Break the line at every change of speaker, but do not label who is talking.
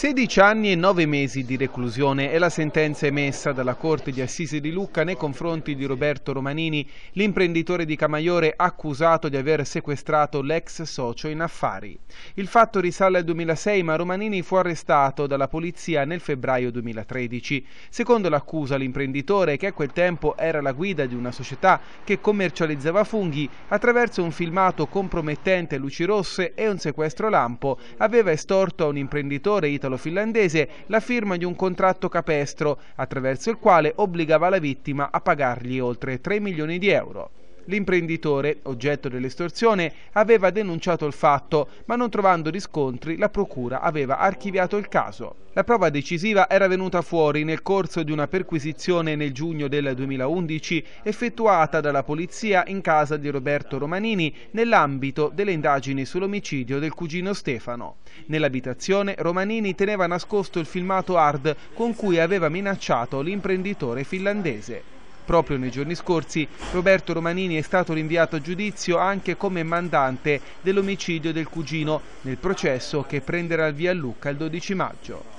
16 anni e 9 mesi di reclusione è la sentenza emessa dalla Corte di Assisi di Lucca nei confronti di Roberto Romanini, l'imprenditore di Camaiore accusato di aver sequestrato l'ex socio in affari. Il fatto risale al 2006 ma Romanini fu arrestato dalla polizia nel febbraio 2013. Secondo l'accusa l'imprenditore, che a quel tempo era la guida di una società che commercializzava funghi, attraverso un filmato compromettente luci rosse e un sequestro lampo, aveva estorto a un imprenditore italiano italo-finlandese la firma di un contratto capestro, attraverso il quale obbligava la vittima a pagargli oltre 3 milioni di euro. L'imprenditore, oggetto dell'estorsione, aveva denunciato il fatto, ma non trovando riscontri la procura aveva archiviato il caso. La prova decisiva era venuta fuori nel corso di una perquisizione nel giugno del 2011 effettuata dalla polizia in casa di Roberto Romanini nell'ambito delle indagini sull'omicidio del cugino Stefano. Nell'abitazione Romanini teneva nascosto il filmato hard con cui aveva minacciato l'imprenditore finlandese. Proprio nei giorni scorsi Roberto Romanini è stato rinviato a giudizio anche come mandante dell'omicidio del cugino nel processo che prenderà il via a Lucca il 12 maggio.